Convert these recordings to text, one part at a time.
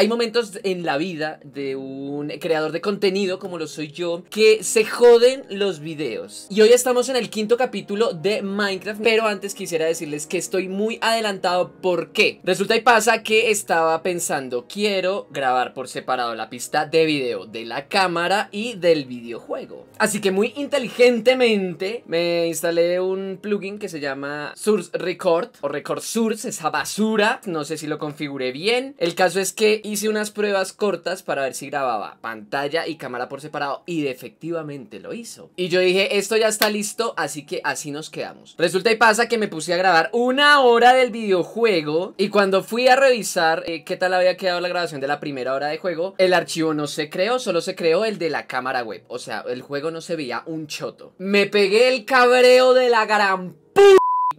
Hay momentos en la vida de un creador de contenido como lo soy yo que se joden los videos. Y hoy estamos en el quinto capítulo de Minecraft, pero antes quisiera decirles que estoy muy adelantado porque resulta y pasa que estaba pensando, quiero grabar por separado la pista de video de la cámara y del videojuego. Así que muy inteligentemente me instalé un plugin que se llama Source Record o Record Source, esa basura, no sé si lo configuré bien. El caso es que Hice unas pruebas cortas para ver si grababa pantalla y cámara por separado y efectivamente lo hizo. Y yo dije, esto ya está listo, así que así nos quedamos. Resulta y pasa que me puse a grabar una hora del videojuego y cuando fui a revisar eh, qué tal había quedado la grabación de la primera hora de juego, el archivo no se creó, solo se creó el de la cámara web. O sea, el juego no se veía un choto. Me pegué el cabreo de la gran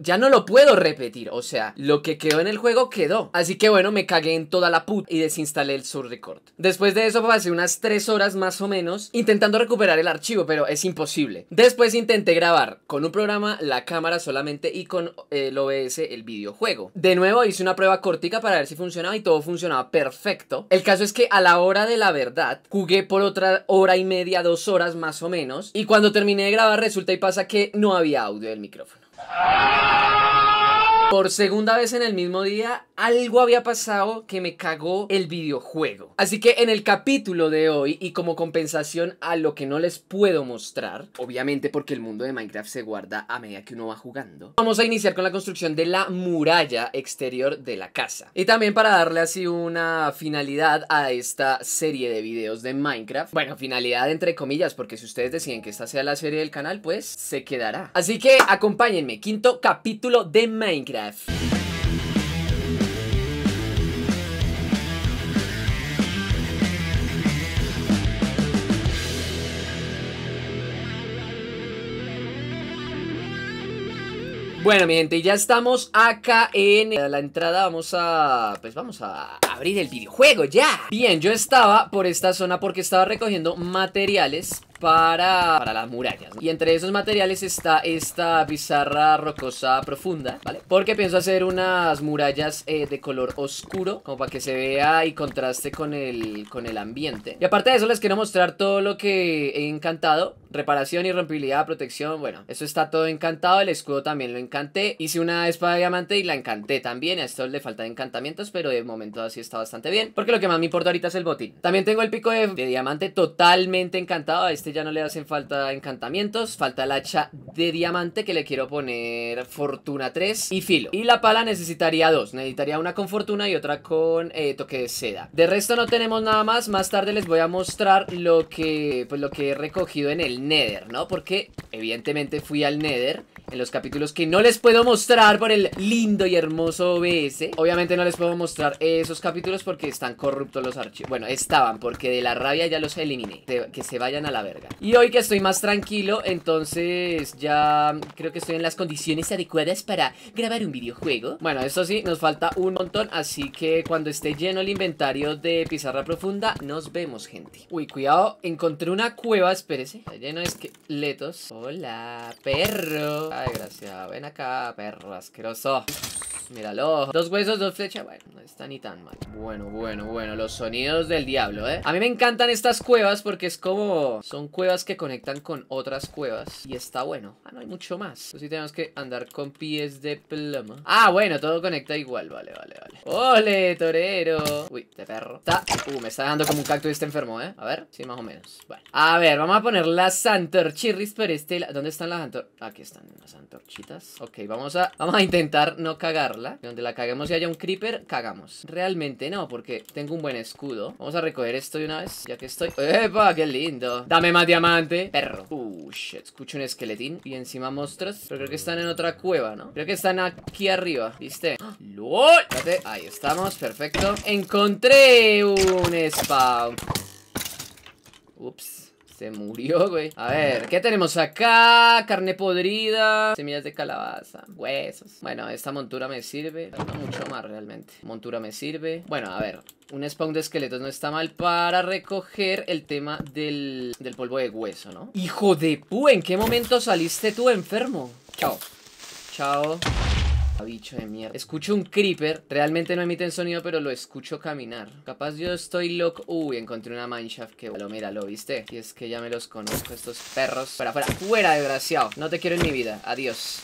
ya no lo puedo repetir. O sea, lo que quedó en el juego quedó. Así que bueno, me cagué en toda la puta y desinstalé el surrecord. Record. Después de eso pasé unas 3 horas más o menos intentando recuperar el archivo, pero es imposible. Después intenté grabar con un programa la cámara solamente y con eh, el OBS el videojuego. De nuevo hice una prueba cortica para ver si funcionaba y todo funcionaba perfecto. El caso es que a la hora de la verdad jugué por otra hora y media, dos horas más o menos. Y cuando terminé de grabar resulta y pasa que no había audio del micrófono. Ah! Por segunda vez en el mismo día, algo había pasado que me cagó el videojuego. Así que en el capítulo de hoy, y como compensación a lo que no les puedo mostrar, obviamente porque el mundo de Minecraft se guarda a medida que uno va jugando, vamos a iniciar con la construcción de la muralla exterior de la casa. Y también para darle así una finalidad a esta serie de videos de Minecraft. Bueno, finalidad entre comillas, porque si ustedes deciden que esta sea la serie del canal, pues se quedará. Así que acompáñenme, quinto capítulo de Minecraft. Bueno, mi gente, ya estamos acá en la entrada. Vamos a. Pues vamos a abrir el videojuego ya. Bien, yo estaba por esta zona porque estaba recogiendo materiales para, las murallas. Y entre esos materiales está esta Bizarra rocosa profunda, ¿vale? Porque pienso hacer unas murallas eh, de color oscuro, como para que se vea y contraste con el, con el ambiente. Y aparte de eso, les quiero mostrar todo lo que he encantado. Reparación, y rompibilidad, protección, bueno, eso está todo encantado. El escudo también lo encanté. Hice una espada de diamante y la encanté también. A esto le falta encantamientos, pero de momento así está bastante bien. Porque lo que más me importa ahorita es el botín. También tengo el pico de, de diamante totalmente encantado. Este ya no le hacen falta encantamientos. Falta el hacha de diamante que le quiero poner fortuna 3 y filo. Y la pala necesitaría dos. Necesitaría una con fortuna y otra con eh, toque de seda. De resto no tenemos nada más. Más tarde les voy a mostrar lo que, pues, lo que he recogido en el Nether, ¿no? Porque evidentemente fui al Nether en los capítulos que no les puedo mostrar por el lindo y hermoso OBS. Obviamente no les puedo mostrar esos capítulos porque están corruptos los archivos. Bueno, estaban porque de la rabia ya los eliminé. Que se vayan a la verga. Y hoy que estoy más tranquilo, entonces ya creo que estoy en las condiciones adecuadas para grabar un videojuego. Bueno, eso sí, nos falta un montón, así que cuando esté lleno el inventario de pizarra profunda, nos vemos, gente. Uy, cuidado, encontré una cueva, espérese. Está lleno de esqueletos. Hola, perro. Ay, gracias. Ven acá, perro asqueroso. Míralo. Dos huesos, dos flechas. Bueno, no está ni tan mal. Bueno, bueno, bueno. Los sonidos del diablo, ¿eh? A mí me encantan estas cuevas porque es como... Son cuevas que conectan con otras cuevas. Y está bueno. Ah, no hay mucho más. Entonces pues sí tenemos que andar con pies de pluma. Ah, bueno, todo conecta igual. Vale, vale, vale. ¡Ole, torero! Uy, de perro. Está... Uh, me está dando como un cactus está enfermo, ¿eh? A ver. Sí, más o menos. Bueno. A ver, vamos a poner las antorchirris por este... ¿Dónde están las antorchitas? Aquí están las antorchitas. Ok, vamos a... Vamos a intentar no cagar. Y Donde la caguemos y haya un creeper, cagamos. Realmente no, porque tengo un buen escudo. Vamos a recoger esto de una vez, ya que estoy. ¡Epa! ¡Qué lindo! Dame más diamante. Perro. Uh, Escucho un esqueletín y encima monstruos. Pero creo que están en otra cueva, ¿no? Creo que están aquí arriba. ¿Viste? ¡Ah! ¡Lol! Ahí estamos. Perfecto. Encontré un spawn. Ups. Se murió, güey. A ver, ¿qué tenemos acá? Carne podrida, semillas de calabaza, huesos. Bueno, esta montura me sirve. No mucho más realmente. Montura me sirve. Bueno, a ver. Un spawn de esqueletos no está mal para recoger el tema del, del polvo de hueso, ¿no? Hijo de pu, ¿en qué momento saliste tú enfermo? Chao. Chao. Bicho de mierda. Escucho un creeper. Realmente no emiten sonido, pero lo escucho caminar. Capaz yo estoy loco. Uy, encontré una mineshaft que... Lo mira, lo viste. Y es que ya me los conozco, estos perros. Fuera, fuera. Fuera, desgraciado. No te quiero en mi vida. Adiós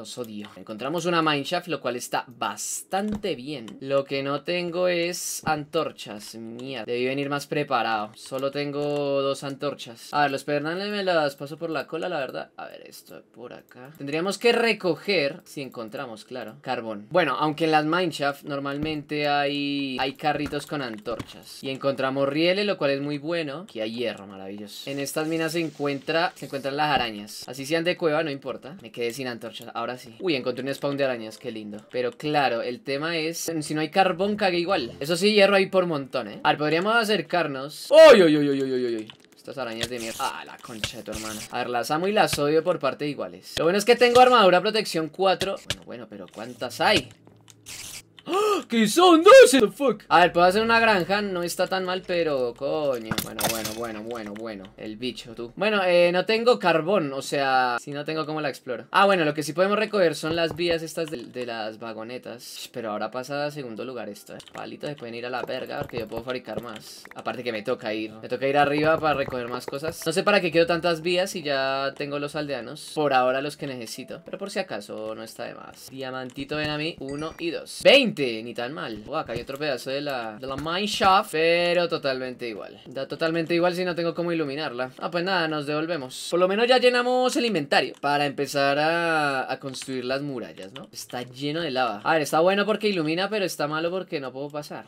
los odio. Encontramos una mineshaft, lo cual está bastante bien. Lo que no tengo es antorchas. Mierda, debí venir más preparado. Solo tengo dos antorchas. A ver, los pernales me las paso por la cola, la verdad. A ver, esto por acá. Tendríamos que recoger, si encontramos, claro, carbón. Bueno, aunque en las mineshaft normalmente hay, hay carritos con antorchas. Y encontramos rieles, lo cual es muy bueno. Aquí hay hierro, maravilloso. En estas minas se, encuentra, se encuentran las arañas. Así sean de cueva, no importa. Me quedé sin antorchas. Ahora Uy, encontré un spawn de arañas, qué lindo. Pero claro, el tema es, si no hay carbón, cague igual. Eso sí, hierro hay por montón, ¿eh? A ver, podríamos acercarnos. ¡Uy, uy, uy, uy, uy, uy! uy! Estas arañas de mierda. Ah, la concha de tu hermana. A ver, las amo y las odio por parte de iguales. Lo bueno es que tengo armadura protección 4. Bueno, bueno, pero ¿cuántas hay? ¡Ah! ¡Que son dulces fuck? A ver, puedo hacer una granja, no está tan mal, pero coño. Bueno, bueno, bueno, bueno, bueno. El bicho, tú. Bueno, eh, no tengo carbón, o sea, si no tengo cómo la exploro. Ah, bueno, lo que sí podemos recoger son las vías estas de, las vagonetas. Pero ahora pasa a segundo lugar esto. Eh. Palitos se pueden ir a la verga porque yo puedo fabricar más. Aparte que me toca ir. Me toca ir arriba para recoger más cosas. No sé para qué quiero tantas vías si ya tengo los aldeanos. Por ahora los que necesito. Pero por si acaso no está de más. Diamantito ven a mí. Uno y dos. Veinte ni tan mal. acá hay otro pedazo de la, de la mineshaft, pero totalmente igual. Da totalmente igual si no tengo cómo iluminarla. Ah, pues nada, nos devolvemos. Por lo menos ya llenamos el inventario para empezar a, a construir las murallas, ¿no? Está lleno de lava. A ver, está bueno porque ilumina, pero está malo porque no puedo pasar.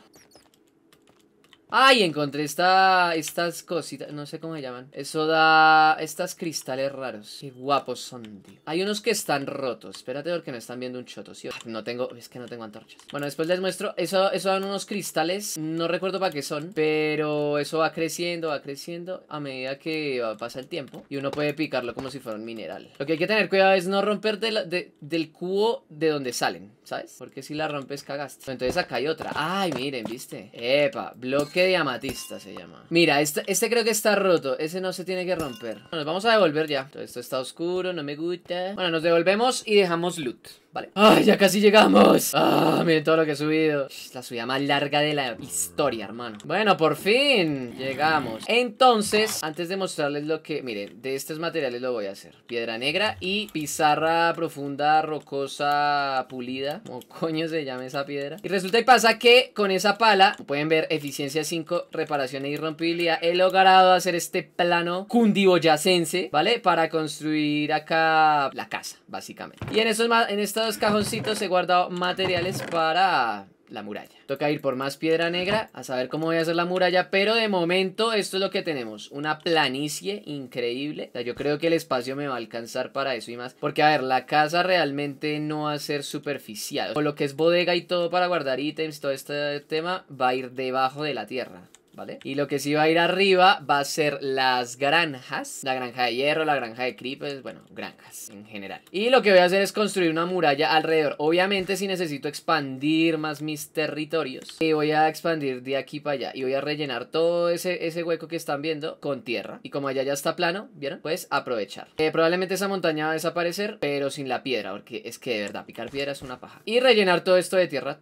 Ay, encontré esta, estas cositas, no sé cómo se llaman. Eso da estas cristales raros. Qué guapos son, tío. Hay unos que están rotos. Espérate porque me están viendo un choto, ¿sí? Ah, no tengo, es que no tengo antorchas. Bueno, después les muestro. Eso, eso dan unos cristales. No recuerdo para qué son, pero eso va creciendo, va creciendo a medida que pasa el tiempo. Y uno puede picarlo como si fuera un mineral. Lo que hay que tener cuidado es no romper del cubo de donde salen, ¿sabes? Porque si la rompes, cagaste. Entonces acá hay otra. Ay, miren, ¿viste? Epa, bloque Diamatista se llama. Mira, este, este creo que está roto. Ese no se tiene que romper. Bueno, nos vamos a devolver ya. Todo esto está oscuro, no me gusta. Bueno, nos devolvemos y dejamos loot. Vale. ¡Ay, ¡Ah, ya casi llegamos! ¡Ah, miren todo lo que he subido! la subida más larga de la historia, hermano. Bueno, por fin llegamos. Entonces, antes de mostrarles lo que... Miren, de estos materiales lo voy a hacer. Piedra negra y pizarra profunda, rocosa, pulida. Como coño se llama esa piedra. Y resulta y pasa que con esa pala, pueden ver, eficiencia 5, reparación e irrompibilidad. He logrado hacer este plano cundiboyacense, ¿vale? Para construir acá la casa, básicamente. Y en, estos, en estos los cajoncitos he guardado materiales para la muralla. Toca ir por más piedra negra a saber cómo voy a hacer la muralla, pero de momento esto es lo que tenemos. Una planicie increíble. yo creo que el espacio me va a alcanzar para eso y más. Porque, a ver, la casa realmente no va a ser superficial. O lo que es bodega y todo para guardar ítems, todo este tema va a ir debajo de la tierra. ¿vale? Y lo que sí va a ir arriba va a ser las granjas, la granja de hierro, la granja de creepers, bueno, granjas en general. Y lo que voy a hacer es construir una muralla alrededor. Obviamente si necesito expandir más mis territorios, y eh, voy a expandir de aquí para allá y voy a rellenar todo ese, ese hueco que están viendo con tierra. Y como allá ya está plano, ¿vieron? Pues aprovechar. Eh, probablemente esa montaña va a desaparecer, pero sin la piedra, porque es que de verdad picar piedra es una paja. Y rellenar todo esto de tierra,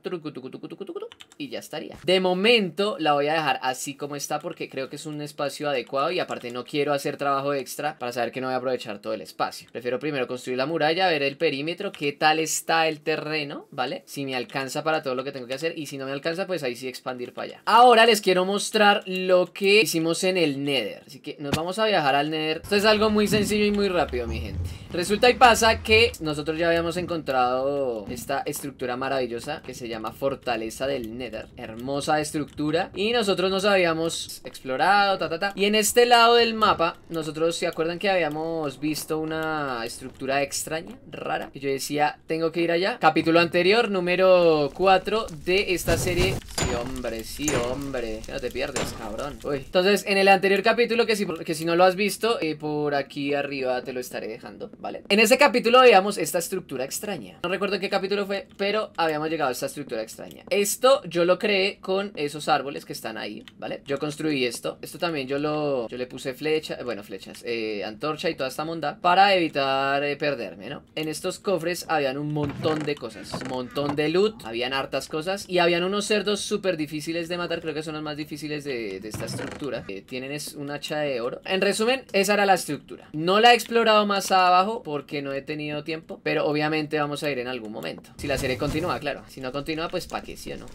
y ya estaría. De momento la voy a dejar así así como está porque creo que es un espacio adecuado y aparte no quiero hacer trabajo extra para saber que no voy a aprovechar todo el espacio. Prefiero primero construir la muralla, ver el perímetro, qué tal está el terreno, ¿vale? Si me alcanza para todo lo que tengo que hacer y si no me alcanza, pues ahí sí expandir para allá. Ahora les quiero mostrar lo que hicimos en el Nether. Así que nos vamos a viajar al Nether. Esto es algo muy sencillo y muy rápido, mi gente. Resulta y pasa que nosotros ya habíamos encontrado esta estructura maravillosa que se llama Fortaleza del Nether. Hermosa estructura. Y nosotros nos habíamos explorado, ta, ta, ta. Y en este lado del mapa, nosotros, ¿se acuerdan que habíamos visto una estructura extraña, rara? Y yo decía, tengo que ir allá. Capítulo anterior, número 4 de esta serie. Sí, hombre, sí, hombre. No te pierdes, cabrón. Uy. Entonces, en el anterior capítulo, que si, si no lo has visto, eh, por aquí arriba te lo estaré dejando, ¿vale? En ese capítulo veíamos esta estructura extraña. No recuerdo en qué capítulo fue, pero habíamos llegado a esta estructura extraña. Esto yo lo creé con esos árboles que están ahí, ¿vale? Yo construí esto. Esto también yo lo... Yo le puse flecha, eh, bueno, flechas, eh, antorcha y toda esta monda para evitar eh, perderme, ¿no? En estos cofres habían un montón de cosas, un montón de loot, habían hartas cosas y habían unos cerdos súper difíciles de matar, creo que son los más difíciles de, de esta estructura. que tienen es un hacha de oro. En resumen, esa era la estructura. No la he explorado más abajo porque no he tenido tiempo, pero obviamente vamos a ir en algún momento. Si la serie continúa, claro. Si no continúa, pues pa' qué, ¿sí o no?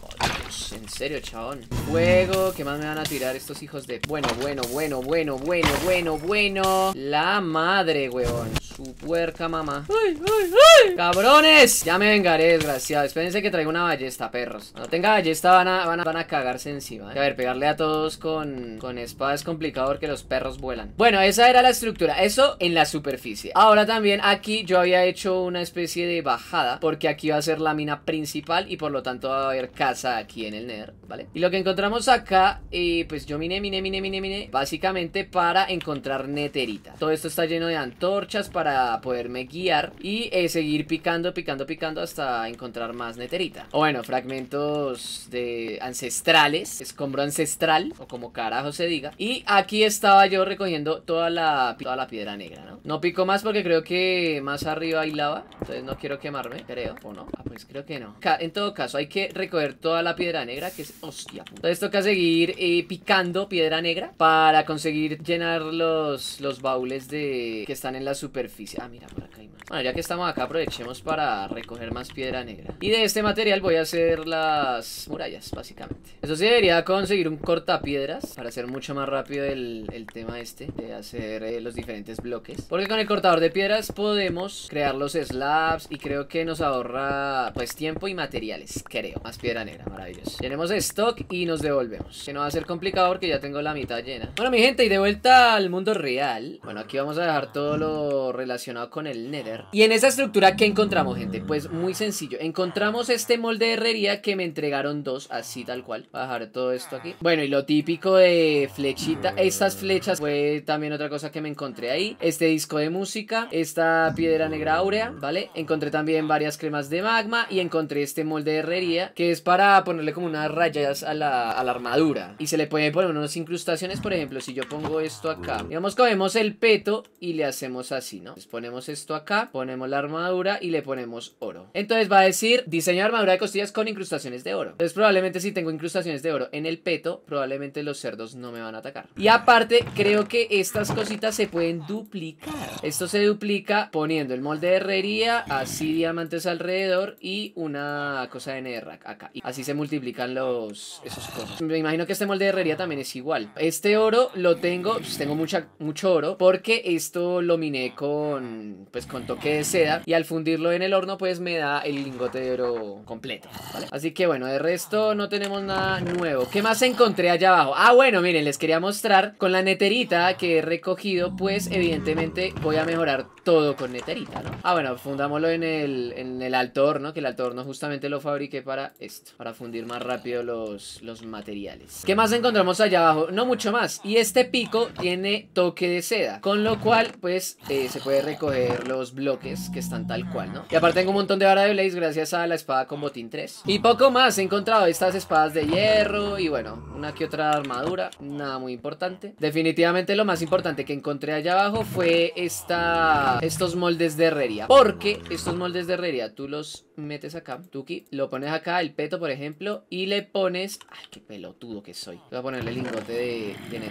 en serio, chabón. Juego, ¿qué más me van a tirar estos hijos de... Bueno, bueno, bueno, bueno, bueno, bueno, bueno. La madre, weón. Su puerca mamá. ¡Ay, ay, ay! ¡Cabrones! Ya me vengaré, desgraciado. Espérense que traigo una ballesta, perros. No tenga ballesta, van a, van a, van a cagarse encima. Eh. A ver, pegarle a todos con, con espada es complicado porque los perros vuelan. Bueno, esa era la estructura. Eso en la superficie. Ahora también aquí yo había hecho una especie de bajada porque aquí va a ser la mina principal y por lo tanto va a haber casa aquí en el Nether, ¿vale? Y lo que encontramos acá y pues yo miné, miné, miné, miné, miné. Básicamente para encontrar neterita. Todo esto está lleno de antorchas para poderme guiar. Y eh, seguir picando, picando, picando hasta encontrar más neterita. O bueno, fragmentos de ancestrales. Escombro ancestral. O como carajo se diga. Y aquí estaba yo recogiendo toda la, toda la piedra negra, ¿no? No pico más porque creo que más arriba hay lava. Entonces no quiero quemarme, creo. ¿O no? Ah, pues creo que no. en todo caso, hay que recoger toda la piedra negra. Que es... Hostia. Entonces toca seguir eh, picando piedra negra para conseguir llenar los, los baúles de que están en la superficie. Ah, mira, por acá hay más. Bueno, ya que estamos acá, aprovechemos para recoger más piedra negra. Y de este material voy a hacer las murallas, básicamente. Eso sí, debería conseguir un cortapiedras para hacer mucho más rápido el, tema este de hacer eh, los diferentes bloques. Porque con el cortador de piedras podemos crear los slabs y creo que nos ahorra pues tiempo y materiales, creo. Más piedra negra, maravilloso. Tenemos stock y nos devolvemos. Que no va a ser complicado porque ya tengo la mitad llena. Bueno, mi gente, y de vuelta al mundo real. Bueno, aquí vamos a dejar todo lo relacionado con el Nether. Y en esa estructura, ¿qué encontramos, gente? Pues muy sencillo. Encontramos este molde de herrería que me entregaron dos, así tal cual. Voy a dejar todo esto aquí. Bueno, y lo típico de flechita. Estas flechas fue también otra cosa que me encontré ahí. Este disco de música, esta piedra negra áurea, ¿vale? Encontré también varias cremas de magma y encontré este molde de herrería que es para ponerle como unas rayas a la, a la armadura y se le puede poner unas incrustaciones, por ejemplo, si yo pongo esto acá. Digamos, cogemos el peto y le hacemos así, ¿no? Entonces ponemos esto acá, ponemos la armadura y le ponemos oro. Entonces va a decir diseño de armadura de costillas con incrustaciones de oro. Entonces probablemente si tengo incrustaciones de oro en el peto, probablemente los cerdos no me van a atacar. Y aparte, creo que estas cositas se pueden duplicar. Esto se duplica poniendo el molde de herrería, así diamantes alrededor y una cosa de netherrack acá. Y así se multiplican los... esos cosas. Me imagino que este molde de herrería también es igual. Este oro lo tengo, pues tengo mucha, mucho oro, porque esto lo miné con, pues con toque de seda y al fundirlo en el horno pues me da el lingote de oro completo, ¿vale? Así que bueno, de resto no tenemos nada nuevo. ¿Qué más encontré allá abajo? Ah, bueno, miren, les quería mostrar con la neterita que he recogido, pues evidentemente voy a mejorar todo con neterita, ¿no? Ah, bueno, fundámoslo en el, en el alto horno, que el alto horno justamente lo fabriqué para esto, para fundir más rápido los, los materiales. ¿Qué más encontramos allá abajo? No mucho más. Y este pico tiene toque de seda, con lo cual, pues, eh, se puede recoger los bloques que están tal cual, ¿no? Y aparte tengo un montón de vara de blaze gracias a la espada con botín 3. Y poco más, he encontrado estas espadas de hierro y bueno, una que otra armadura, nada muy importante. Definitivamente lo más importante que encontré allá abajo fue esta, estos moldes de herrería, porque estos moldes de herrería tú los metes acá, Tuki, lo pones acá, el peto por ejemplo, y le pones... ¡Ay, qué pelotudo que es! Voy a ponerle el lingote de, de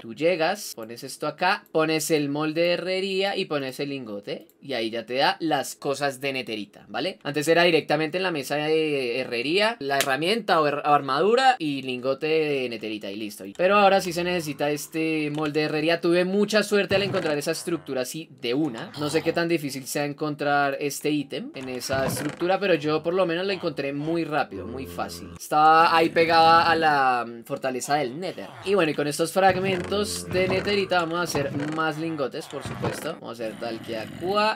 Tú llegas, pones esto acá, pones el molde de herrería y pones el lingote y ahí ya te da las cosas de neterita, ¿vale? Antes era directamente en la mesa de herrería, la herramienta o armadura y lingote de neterita y listo. Pero ahora sí se necesita este molde de herrería. Tuve mucha suerte al encontrar esa estructura así de una. No sé qué tan difícil sea encontrar este ítem en esa estructura, pero yo por lo menos la encontré muy rápido, muy fácil. Estaba ahí pegada a la mm, fortaleza del Nether. Y bueno, y con estos fragmentos de neterita vamos a hacer más lingotes, por supuesto. Vamos a hacer tal que a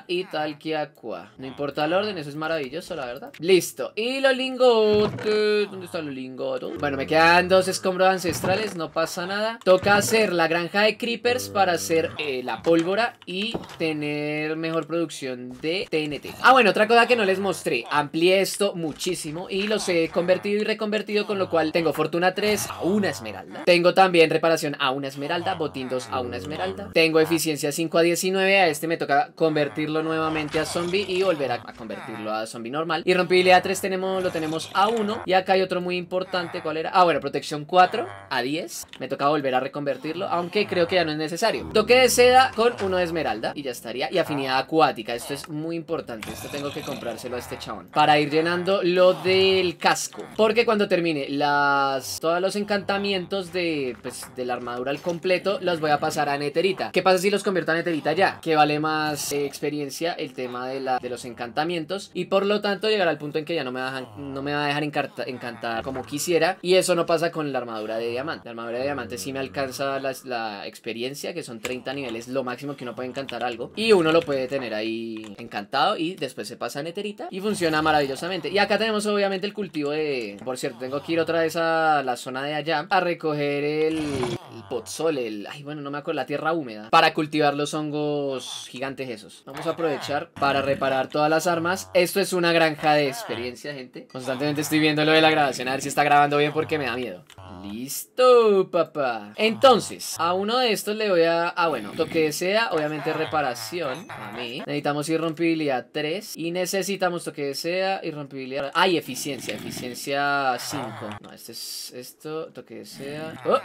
y ah. tal que acuá. No ah, importa el orden, eso es maravilloso, la verdad. Listo. Y los lingotes. ¿Dónde está los lingotes? Bueno, me quedan dos escombros ancestrales, no pasa nada. Toca hacer la granja de creepers para hacer eh, la pólvora y tener mejor producción de TNT. Ah, bueno, otra cosa que no les mostré. Amplié esto muchísimo y los he convertido y reconvertido, con lo cual tengo fortuna 3 a una esmeralda. Tengo también reparación a una esmeralda, botín 2 a una esmeralda. Tengo eficiencia 5 a 19, a este me toca convertir nuevamente a zombie y volver a, convertirlo a zombie normal. Y rompibilidad 3 tenemos, lo tenemos a 1. Y acá hay otro muy importante, ¿cuál era? Ah, bueno, protección 4 a 10. Me toca volver a reconvertirlo, aunque creo que ya no es necesario. Toque de seda con uno de esmeralda y ya estaría. Y afinidad acuática, esto es muy importante. Esto tengo que comprárselo a este chabón. Para ir llenando lo del casco. Porque cuando termine las todos los encantamientos de, pues, de la armadura al completo, los voy a pasar a Neterita. ¿Qué pasa si los convierto a Neterita ya? Que vale más eh, experiencia el tema de, los encantamientos y por lo tanto llegará al punto en que ya no me, no me va a dejar encantar como quisiera y eso no pasa con la armadura de diamante. La armadura de diamante sí me alcanza la, experiencia que son 30 niveles lo máximo que uno puede encantar algo y uno lo puede tener ahí encantado y después se pasa a neterita y funciona maravillosamente. Y acá tenemos obviamente el cultivo de... Por cierto, tengo que ir otra vez a la zona de allá a recoger el, el el... Ay, bueno, no me acuerdo, la tierra húmeda para cultivar los hongos gigantes esos. Vamos aprovechar para reparar todas las armas. Esto es una granja de experiencia, gente. Constantemente estoy viendo lo de la grabación, a ver si está grabando bien porque me da miedo. Listo, papá. Entonces, a uno de estos le voy a... Ah, bueno, toque sea, obviamente reparación. A mí. Necesitamos irrompibilidad 3. Y necesitamos toque que desea, irrompibilidad... Ah, eficiencia. Eficiencia 5. No, este es esto, toque que desea... Oh.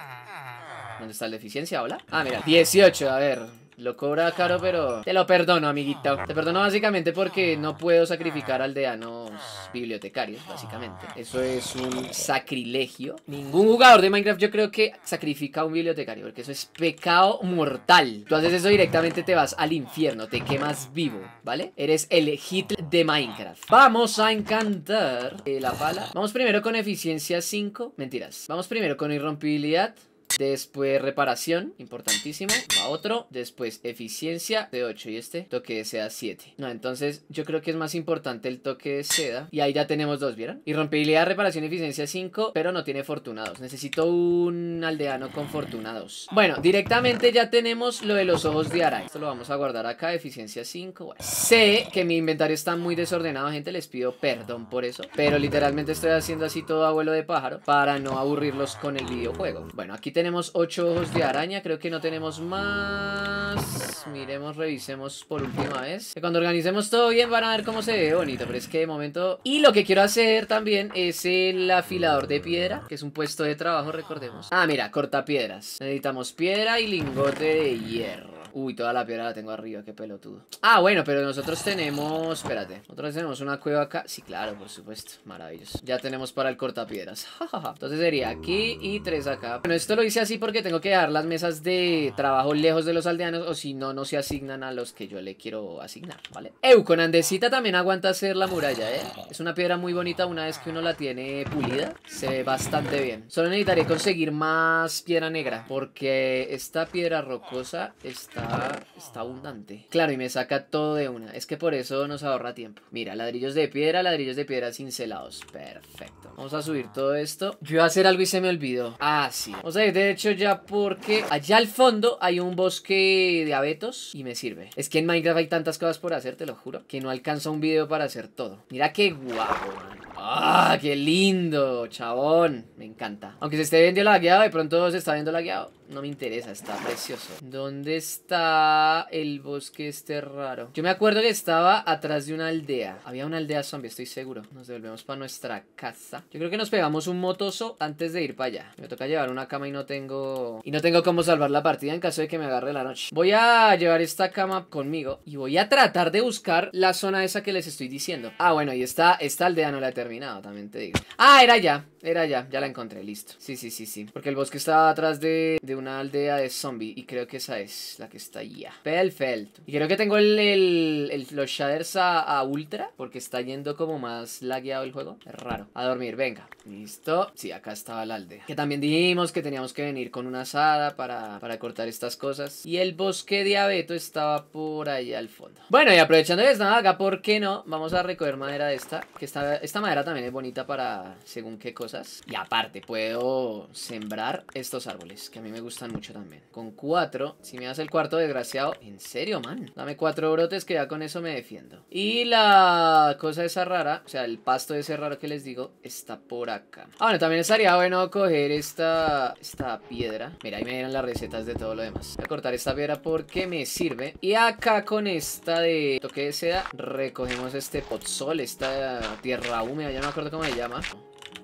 ¿Dónde está la eficiencia? Hola. Ah, mira. 18, a ver. Lo cobra caro, pero te lo perdono, amiguito. Te perdono básicamente porque no puedo sacrificar aldeanos bibliotecarios, básicamente. Eso es un sacrilegio. Ningún jugador de Minecraft yo creo que sacrifica a un bibliotecario, porque eso es pecado mortal. Tú haces eso directamente, te vas al infierno, te quemas vivo, ¿vale? Eres el hit de Minecraft. Vamos a encantar eh, la pala. Vamos primero con eficiencia 5. Mentiras. Vamos primero con irrompibilidad. Después reparación, importantísimo. Va otro. Después eficiencia de 8 y este toque de seda 7. No, entonces yo creo que es más importante el toque de seda. Y ahí ya tenemos dos, ¿vieron? rompibilidad reparación, eficiencia 5, pero no tiene fortunados. Necesito un aldeano con fortunados. Bueno, directamente ya tenemos lo de los ojos de Arai. Esto lo vamos a guardar acá, eficiencia 5. Sé que mi inventario está muy desordenado, gente. Les pido perdón por eso. Pero literalmente estoy haciendo así todo abuelo de pájaro para no aburrirlos con el videojuego. Bueno, aquí tenemos tenemos ocho ojos de araña. Creo que no tenemos más. Miremos, revisemos por última vez. Que cuando organicemos todo bien van a ver cómo se ve bonito. Pero es que de momento... Y lo que quiero hacer también es el afilador de piedra. Que es un puesto de trabajo, recordemos. Ah, mira, corta piedras. Necesitamos piedra y lingote de hierro. Uy, toda la piedra la tengo arriba, qué pelotudo. Ah, bueno, pero nosotros tenemos... Espérate, nosotros tenemos una cueva acá. Sí, claro, por supuesto. Maravilloso. Ya tenemos para el cortapiedras. Entonces sería aquí y tres acá. Bueno, esto lo hice así porque tengo que dejar las mesas de trabajo lejos de los aldeanos o si no, no se asignan a los que yo le quiero asignar, ¿vale? Eu, con andesita también aguanta hacer la muralla, ¿eh? Es una piedra muy bonita una vez que uno la tiene pulida. Se ve bastante bien. Solo necesitaré conseguir más piedra negra porque esta piedra rocosa está Ah, está, abundante. Claro, y me saca todo de una. Es que por eso nos ahorra tiempo. Mira, ladrillos de piedra, ladrillos de piedra cincelados. Perfecto. Vamos a subir todo esto. Yo iba a hacer algo y se me olvidó. Ah, sí. Vamos a ir de hecho ya porque allá al fondo hay un bosque de abetos y me sirve. Es que en Minecraft hay tantas cosas por hacer, te lo juro, que no alcanza un video para hacer todo. Mira qué guapo, ¡Ah, qué lindo, chabón! Me encanta. Aunque se esté viendo la guiada de pronto se está viendo la lagueado. No me interesa, está precioso. ¿Dónde está el bosque este raro? Yo me acuerdo que estaba atrás de una aldea. Había una aldea zombie, estoy seguro. Nos devolvemos para nuestra casa. Yo creo que nos pegamos un motoso antes de ir para allá. Me toca llevar una cama y no tengo... Y no tengo cómo salvar la partida en caso de que me agarre la noche. Voy a llevar esta cama conmigo y voy a tratar de buscar la zona esa que les estoy diciendo. Ah, bueno, y esta, esta aldea no la he terminado, también te digo. Ah, era ya, era ya, ya la encontré, listo. Sí, sí, sí, sí. Porque el bosque estaba atrás de, una aldea de zombie y creo que esa es la que está allá. Pelfeld. Y creo que tengo el, los shaders a, a ultra porque está yendo como más lagueado el juego. Es raro. A dormir venga, listo. Sí, acá estaba la aldea. Que también dijimos que teníamos que venir con una asada para, cortar estas cosas. Y el bosque de abeto estaba por ahí al fondo. Bueno, y aprovechando que estamos acá, ¿por qué no? Vamos a recoger madera de esta. Que esta, esta madera también es bonita para según qué cosas. Y aparte, puedo sembrar estos árboles, que a mí me gustan mucho también. Con cuatro, si me das el cuarto desgraciado. ¿En serio, man? Dame cuatro brotes que ya con eso me defiendo. Y la cosa esa rara, o sea, el pasto ese raro que les digo, está por acá. Ah, bueno, también estaría bueno coger esta, esta piedra. Mira, ahí me dieron las recetas de todo lo demás. Voy a cortar esta piedra porque me sirve. Y acá con esta de toque de seda recogemos este potsol. esta tierra húmeda, ya no me acuerdo cómo se llama.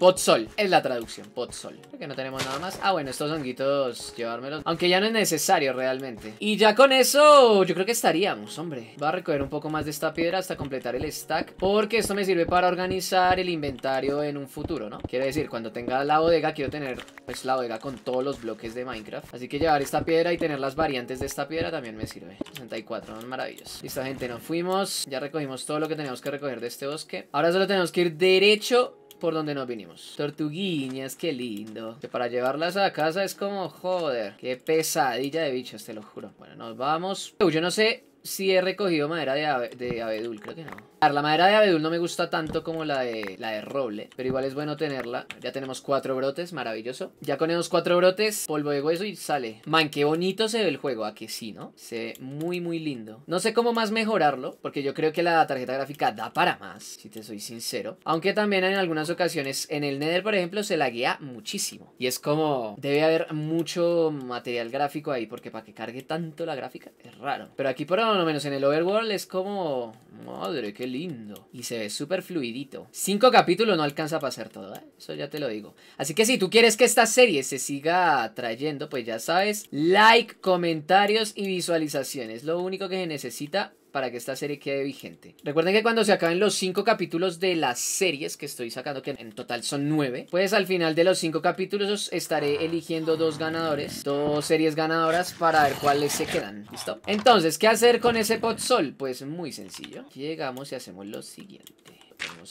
Potsol, es la traducción, Potsol. Creo que no tenemos nada más. Ah, bueno, estos honguitos, llevármelos. Aunque ya no es necesario realmente. Y ya con eso, yo creo que estaríamos, hombre. Voy a recoger un poco más de esta piedra hasta completar el stack. Porque esto me sirve para organizar el inventario en un futuro, ¿no? Quiere decir, cuando tenga la bodega, quiero tener pues la bodega con todos los bloques de Minecraft. Así que llevar esta piedra y tener las variantes de esta piedra también me sirve. 64, ¿no? Listo, gente, nos fuimos. Ya recogimos todo lo que teníamos que recoger de este bosque. Ahora solo tenemos que ir derecho por donde nos vinimos. Tortuguiñas, qué lindo. Que para llevarlas a casa es como, joder, qué pesadilla de bichas te lo juro. Bueno, nos vamos. yo no sé sí he recogido madera de, abedul, creo que no. La madera de abedul no me gusta tanto como la de, la de roble, pero igual es bueno tenerla. Ya tenemos cuatro brotes, maravilloso. Ya con esos cuatro brotes, polvo de hueso y sale. Man, qué bonito se ve el juego, a que sí, ¿no? Se ve muy, muy lindo. No sé cómo más mejorarlo, porque yo creo que la tarjeta gráfica da para más, si te soy sincero. Aunque también en algunas ocasiones, en el Nether, por ejemplo, se la guía muchísimo. Y es como, debe haber mucho material gráfico ahí, porque para que cargue tanto la gráfica, es raro. Pero aquí por ahora lo menos en el overworld es como... Madre, qué lindo. Y se ve súper fluidito. Cinco capítulos no alcanza para hacer todo, ¿eh? Eso ya te lo digo. Así que si tú quieres que esta serie se siga trayendo, pues ya sabes. Like, comentarios y visualizaciones. Lo único que se necesita para que esta serie quede vigente. Recuerden que cuando se acaben los cinco capítulos de las series que estoy sacando, que en total son nueve. pues al final de los cinco capítulos estaré eligiendo dos ganadores, dos series ganadoras para ver cuáles se quedan. ¿Listo? Entonces, ¿qué hacer con ese pot sol? Pues muy sencillo. Llegamos y hacemos lo siguiente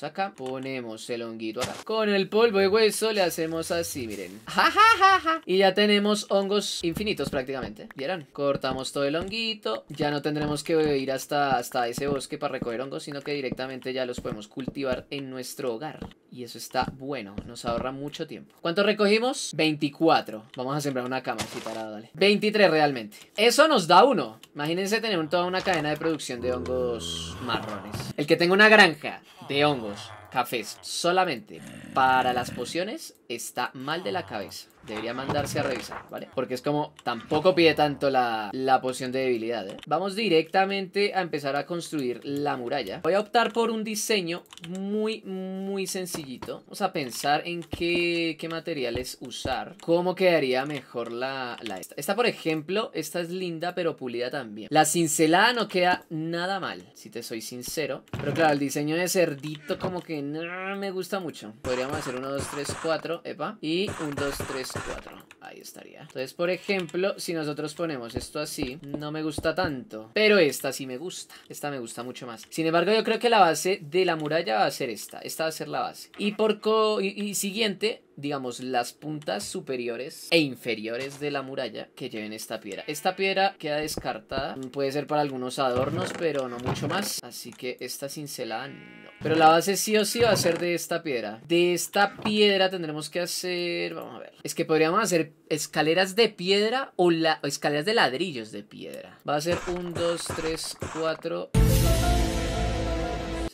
acá Ponemos el honguito acá Con el polvo de hueso le hacemos así, miren Y ya tenemos hongos infinitos prácticamente ¿Vieron? Cortamos todo el honguito Ya no tendremos que ir hasta, hasta ese bosque para recoger hongos Sino que directamente ya los podemos cultivar en nuestro hogar Y eso está bueno, nos ahorra mucho tiempo ¿Cuánto recogimos? 24 Vamos a sembrar una cama, así dale 23 realmente Eso nos da uno Imagínense tener toda una cadena de producción de hongos marrones El que tenga una granja de hongos, cafés, solamente para las pociones, está mal de la cabeza. Debería mandarse a revisar, ¿vale? Porque es como, tampoco pide tanto la, la poción de debilidad, ¿eh? Vamos directamente a empezar a construir la muralla. Voy a optar por un diseño muy, muy sencillito. Vamos a pensar en qué, materiales usar. Cómo quedaría mejor la, la esta. Esta, por ejemplo, esta es linda, pero pulida también. La cincelada no queda nada mal, si te soy sincero. Pero claro, el diseño de cerdito como que no me gusta mucho. Podríamos hacer uno, 2, 3, cuatro. epa. Y un, 2, 3, este cuatro Ahí estaría. Entonces, por ejemplo, si nosotros ponemos esto así, no me gusta tanto. Pero esta sí me gusta. Esta me gusta mucho más. Sin embargo, yo creo que la base de la muralla va a ser esta. Esta va a ser la base. Y por co y siguiente, digamos, las puntas superiores e inferiores de la muralla que lleven esta piedra. Esta piedra queda descartada, puede ser para algunos adornos, pero no mucho más, así que esta cincelada no. Pero la base sí o sí va a ser de esta piedra. De esta piedra tendremos que hacer... Vamos a ver. Es que podríamos hacer escaleras de piedra o, escaleras de ladrillos de piedra. Va a ser un, 2, 3, 4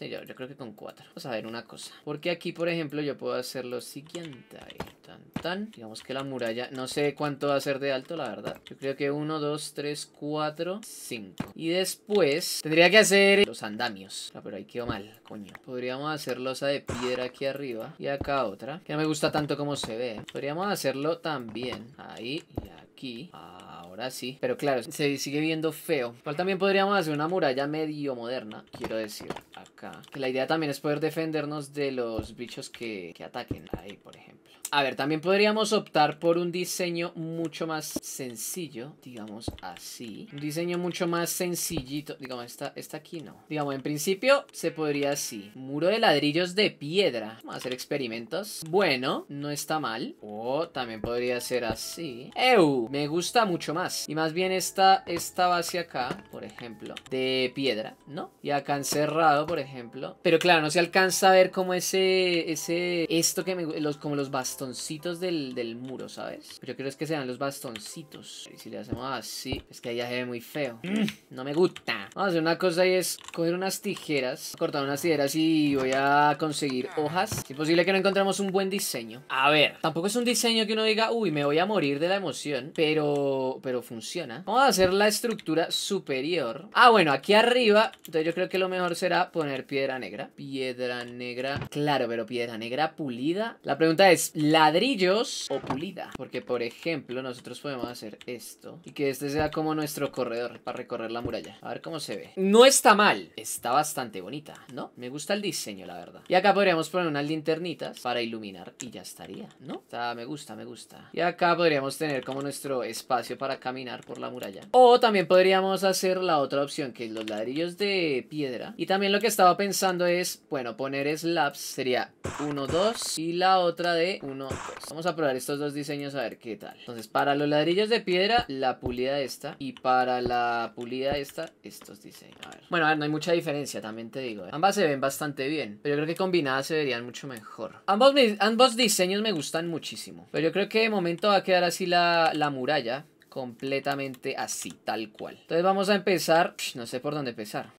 yo, creo que con cuatro Vamos a ver una cosa. Porque aquí, por ejemplo, yo puedo hacer lo siguiente. Ahí, tan, tan. Digamos que la muralla, no sé cuánto va a ser de alto, la verdad. Yo creo que 1, 2, 3, 4, 5. Y después tendría que hacer los andamios. Ah, pero ahí quedó mal, coño. Podríamos hacer losa de piedra aquí arriba. Y acá otra. Que no me gusta tanto como se ve. Podríamos hacerlo también. Ahí y aquí. Ah ahora sí. Pero claro, se sigue viendo feo. Igual también podríamos hacer una muralla medio moderna, quiero decir, acá. Que la idea también es poder defendernos de los bichos que, ataquen. Ahí, por ejemplo. A ver, también podríamos optar por un diseño mucho más sencillo, digamos así. Un diseño mucho más sencillito. Digamos, esta, aquí no. Digamos, en principio se podría así. Muro de ladrillos de piedra. Vamos a hacer experimentos. Bueno, no está mal. O también podría ser así. ¡Ew! Me gusta mucho más. Y más bien esta base acá, por ejemplo, de piedra, ¿no? Y acá encerrado, por ejemplo. Pero claro, no se alcanza a ver como ese, ese, esto que me, los, como los bastoncitos del, muro, ¿sabes? Pero yo creo es que sean los bastoncitos. Y si le hacemos así, es que ahí ya se ve muy feo. Mm. no me gusta. Vamos a hacer una cosa y es coger unas tijeras, cortar unas tijeras y voy a conseguir ah. hojas. Es posible que no encontremos un buen diseño. A ver, tampoco es un diseño que uno diga, uy, me voy a morir de la emoción, pero funciona. Vamos a hacer la estructura superior. Ah, bueno, aquí arriba, entonces yo creo que lo mejor será poner piedra negra. Piedra negra, claro, pero piedra negra pulida. La pregunta es, ¿ladrillos o pulida? Porque, por ejemplo, nosotros podemos hacer esto y que este sea como nuestro corredor para recorrer la muralla. A ver cómo se ve. No está mal, está bastante bonita, ¿no? Me gusta el diseño, la verdad. Y acá podríamos poner unas linternitas para iluminar y ya estaría, ¿no? me gusta, me gusta. Y acá podríamos tener como nuestro espacio para acá caminar por la muralla. O también podríamos hacer la otra opción, que es los ladrillos de piedra. Y también lo que estaba pensando es, bueno, poner slabs sería 1, 2 y la otra de 1, 2. Vamos a probar estos dos diseños a ver qué tal. Entonces, para los ladrillos de piedra, la pulida esta. Y para la pulida esta, estos diseños. A ver. Bueno, a ver, no hay mucha diferencia, también te digo. ¿eh? Ambas se ven bastante bien, pero yo creo que combinadas se verían mucho mejor. Ambos, ambos diseños me gustan muchísimo. Pero yo creo que de momento va a quedar así la, la muralla completamente así, tal cual. Entonces vamos a empezar, no sé por dónde empezar.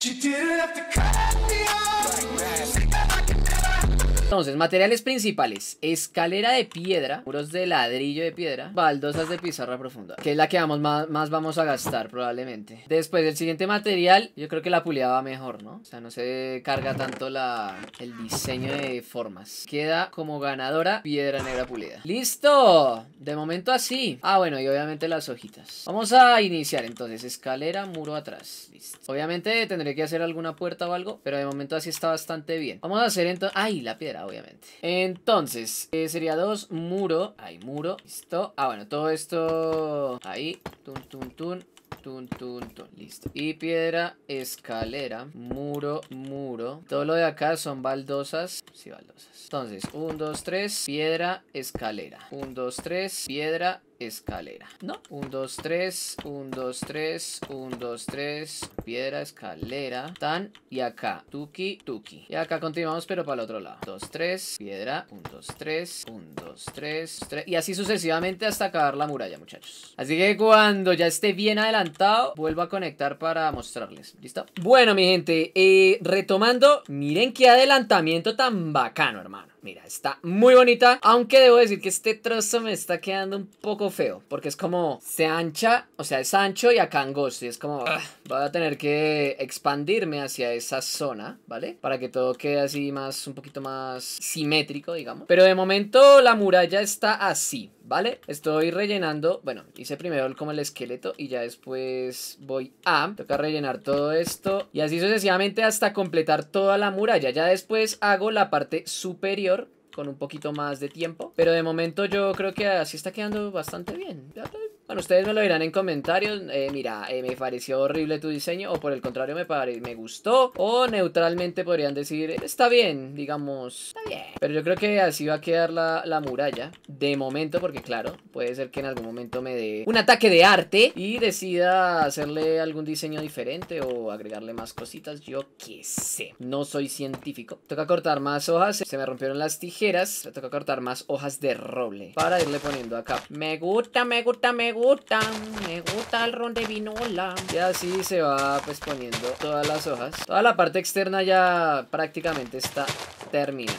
Entonces, materiales principales, escalera de piedra, muros de ladrillo de piedra, baldosas de pizarra profunda, que es la que vamos más, vamos a gastar probablemente. Después, el siguiente material, yo creo que la pulida va mejor, ¿no? O sea, no se carga tanto la, el diseño de formas. Queda como ganadora piedra negra pulida. ¡Listo! De momento así. Ah, bueno, y obviamente las hojitas. Vamos a iniciar entonces, escalera, muro atrás. Listo. Obviamente tendré que hacer alguna puerta o algo, pero de momento así está bastante bien. Vamos a hacer entonces... ¡Ay, la piedra! obviamente. Entonces, eh, sería dos, muro. Ahí, muro. Listo. Ah, bueno, todo esto ahí. Tun, tun, tun. Tun, tun, tun. Listo. Y piedra, escalera, muro, muro. Todo lo de acá son baldosas. Sí, baldosas. Entonces, 1, 2, 3, piedra, escalera. 1, 2, 3, piedra, escalera, ¿no? 1, 2, 3, 1, 2, 3, 1, 2, 3, piedra, escalera, tan, y acá, tuki, tuki. Y acá continuamos, pero para el otro lado. 2, 3, piedra, 1, 2, 3, 1, 2, 3, y así sucesivamente hasta acabar la muralla, muchachos. Así que cuando ya esté bien adelantado, vuelvo a conectar para mostrarles, ¿listo? Bueno, mi gente, eh, retomando, miren qué adelantamiento tan bacano, hermano. Mira, está muy bonita, aunque debo decir que este trozo me está quedando un poco feo, porque es como se ancha, o sea, es ancho y acá angosto, y es como, va ah, voy a tener que expandirme hacia esa zona, ¿vale? Para que todo quede así más, un poquito más simétrico, digamos. Pero de momento la muralla está así, ¿vale? Estoy rellenando, bueno, hice primero como el esqueleto y ya después voy a, toca rellenar todo esto y así sucesivamente hasta completar toda la muralla. Ya después hago la parte superior con un poquito más de tiempo, pero de momento yo creo que así está quedando bastante bien. Ya bien. Bueno, ustedes me lo dirán en comentarios. Eh, mira, eh, me pareció horrible tu diseño. O por el contrario, me, pare me gustó. O neutralmente podrían decir, está bien, digamos, está bien. Pero yo creo que así va a quedar la, la muralla. De momento, porque claro, puede ser que en algún momento me dé un ataque de arte. Y decida hacerle algún diseño diferente o agregarle más cositas. Yo qué sé. No soy científico. Toca cortar más hojas. Se me rompieron las tijeras. Toca cortar más hojas de roble. Para irle poniendo acá. Me gusta, me gusta, me gusta gusta, me gusta el ron de vinola. Y así se va pues poniendo todas las hojas. Toda la parte externa ya prácticamente está terminada.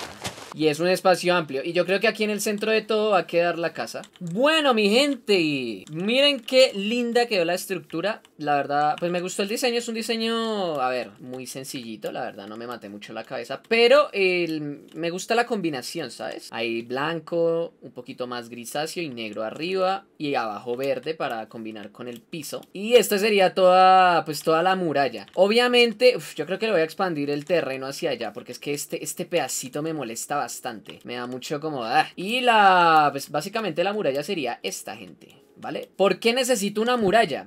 Y es un espacio amplio. Y yo creo que aquí en el centro de todo va a quedar la casa. Bueno, mi gente. Miren qué linda quedó la estructura. La verdad, pues me gustó el diseño. Es un diseño, a ver, muy sencillito. La verdad, no me maté mucho la cabeza. Pero me gusta la combinación, ¿sabes? Hay blanco, un poquito más grisáceo y negro arriba. Y abajo verde para combinar con el piso. Y esto sería toda, pues toda la muralla. Obviamente, yo creo que le voy a expandir el terreno hacia allá. Porque es que este, este pedacito me molesta bastante. Me da mucho como... Ah. Y la... Pues básicamente la muralla sería esta, gente. ¿Vale? ¿Por qué necesito una muralla?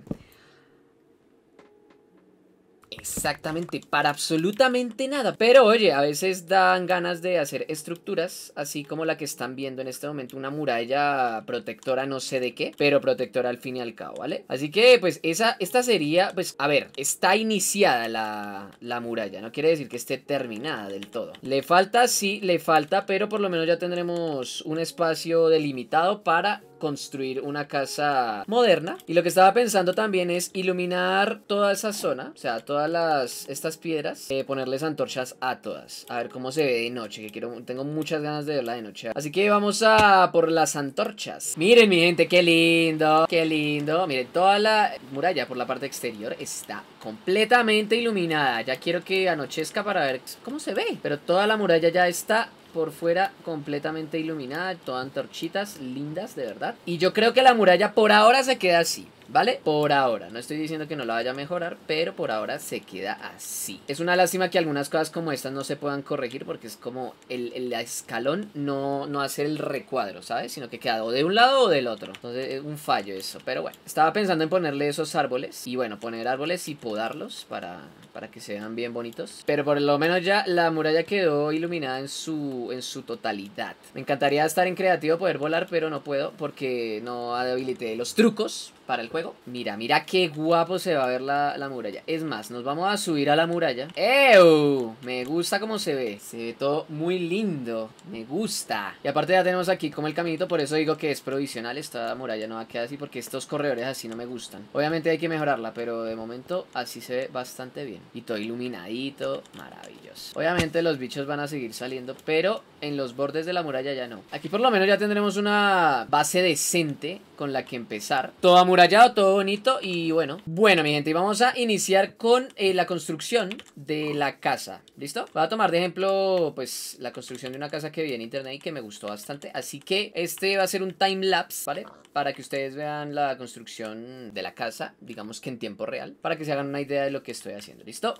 Exactamente, para absolutamente nada. Pero oye, a veces dan ganas de hacer estructuras, así como la que están viendo en este momento, una muralla protectora, no sé de qué, pero protectora al fin y al cabo, ¿vale? Así que, pues, esa, esta sería, pues, a ver, está iniciada la, la muralla, no quiere decir que esté terminada del todo. Le falta, sí, le falta, pero por lo menos ya tendremos un espacio delimitado para construir una casa moderna. Y lo que estaba pensando también es iluminar toda esa zona, o sea, todas las, estas piedras, eh, ponerles antorchas a todas. A ver cómo se ve de noche, que quiero, tengo muchas ganas de verla de noche. Así que vamos a por las antorchas. Miren, mi gente, qué lindo, qué lindo. Miren, toda la muralla por la parte exterior está completamente iluminada. Ya quiero que anochezca para ver cómo se ve. Pero toda la muralla ya está por fuera completamente iluminada, todas antorchitas lindas, de verdad. Y yo creo que la muralla por ahora se queda así. ¿Vale? Por ahora, no estoy diciendo que no la vaya a mejorar, pero por ahora se queda así. Es una lástima que algunas cosas como estas no se puedan corregir porque es como el, escalón no, no hace el recuadro, ¿sabes? Sino que queda o de un lado o del otro. Entonces es un fallo eso, pero bueno. Estaba pensando en ponerle esos árboles y bueno, poner árboles y podarlos para, para que sean bien bonitos. Pero por lo menos ya la muralla quedó iluminada en su, en su totalidad. Me encantaría estar en creativo, poder volar, pero no puedo porque no habilité los trucos para el juego. Mira, mira qué guapo se va a ver la, muralla. Es más, nos vamos a subir a la muralla. ¡Ew! Me gusta cómo se ve. Se ve todo muy lindo. Me gusta. Y aparte ya tenemos aquí como el caminito, por eso digo que es provisional. Esta muralla no va a quedar así porque estos corredores así no me gustan. Obviamente hay que mejorarla, pero de momento así se ve bastante bien. Y todo iluminadito. Maravilloso. Obviamente los bichos van a seguir saliendo, pero en los bordes de la muralla ya no. Aquí por lo menos ya tendremos una base decente con la que empezar. Toda muralla todo bonito y bueno. Bueno, mi gente, vamos a iniciar con eh, la construcción de la casa. ¿Listo? Voy a tomar de ejemplo, pues, la construcción de una casa que vi en internet y que me gustó bastante. Así que este va a ser un time lapse, ¿vale? Para que ustedes vean la construcción de la casa, digamos que en tiempo real, para que se hagan una idea de lo que estoy haciendo. ¿Listo?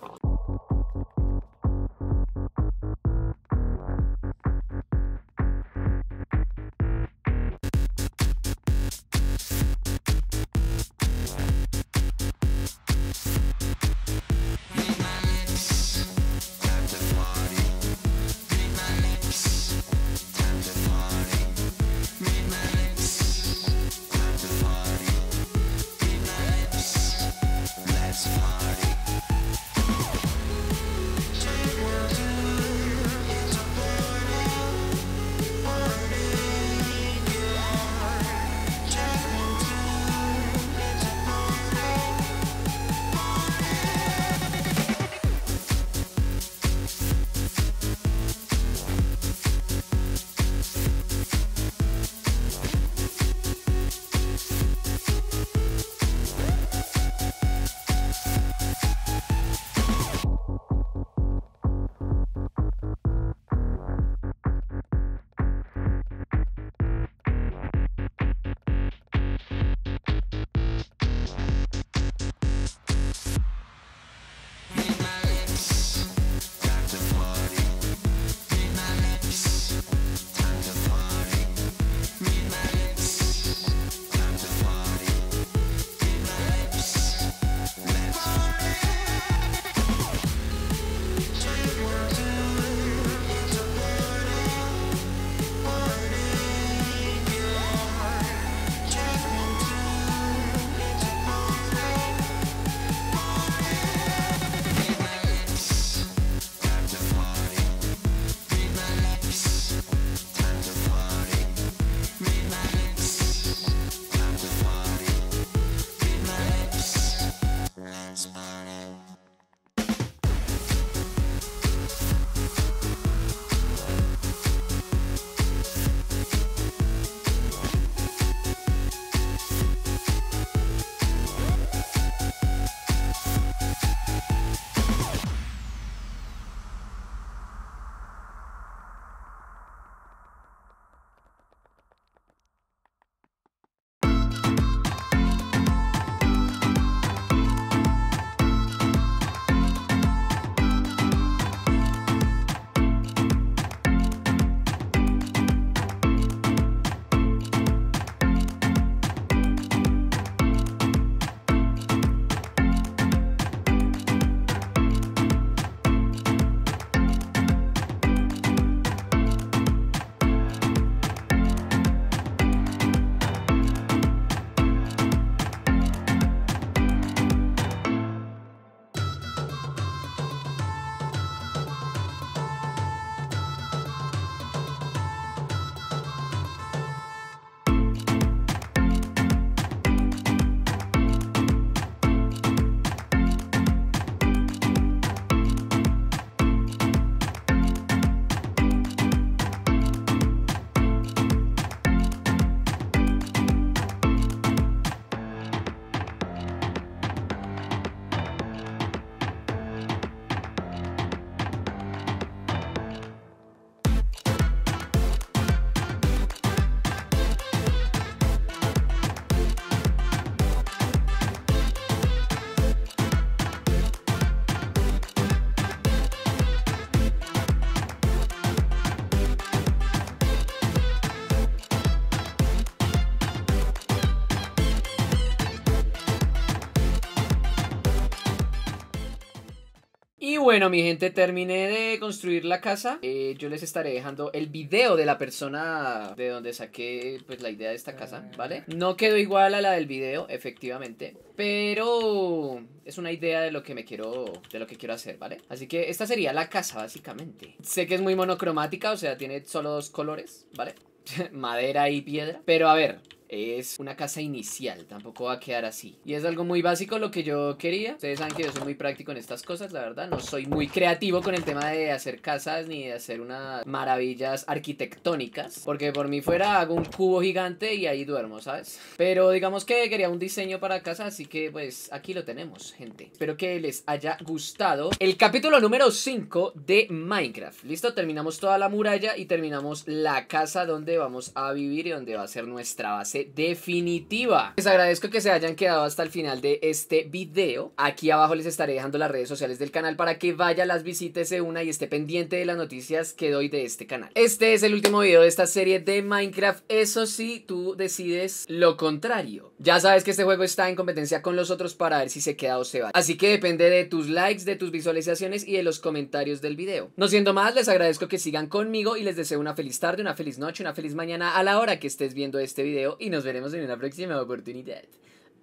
bueno, mi gente, terminé de construir la casa. Eh, yo les estaré dejando el video de la persona de donde saqué pues, la idea de esta casa, ah. ¿vale? No quedó igual a la del video, efectivamente. Pero es una idea de lo que me quiero, de lo que quiero hacer, ¿vale? Así que esta sería la casa, básicamente. Sé que es muy monocromática, o sea, tiene solo dos colores, ¿vale? Madera y piedra. Pero a ver, es una casa inicial, tampoco va a quedar así. Y es algo muy básico lo que yo quería. Ustedes saben que yo soy muy práctico en estas cosas, la verdad. No soy muy creativo con el tema de hacer casas ni de hacer unas maravillas arquitectónicas. Porque por mí fuera hago un cubo gigante y ahí duermo, ¿sabes? Pero digamos que quería un diseño para casa, así que pues aquí lo tenemos, gente. Espero que les haya gustado el capítulo número 5 de Minecraft. Listo, terminamos toda la muralla y terminamos la casa donde vamos a vivir y donde va a ser nuestra base definitiva. Les agradezco que se hayan quedado hasta el final de este video. Aquí abajo les estaré dejando las redes sociales del canal para que vayan las visites, se una y esté pendiente de las noticias que doy de este canal. Este es el último video de esta serie de Minecraft. Eso sí, tú decides lo contrario. Ya sabes que este juego está en competencia con los otros para ver si se queda o se va. Así que depende de tus likes, de tus visualizaciones y de los comentarios del video. No siendo más, les agradezco que sigan conmigo y les deseo una feliz tarde, una feliz noche, una feliz mañana a la hora que estés viendo este video y nos veremos en una próxima oportunidad.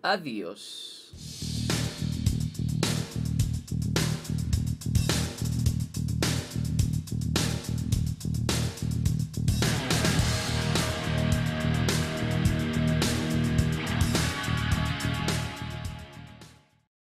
Adiós.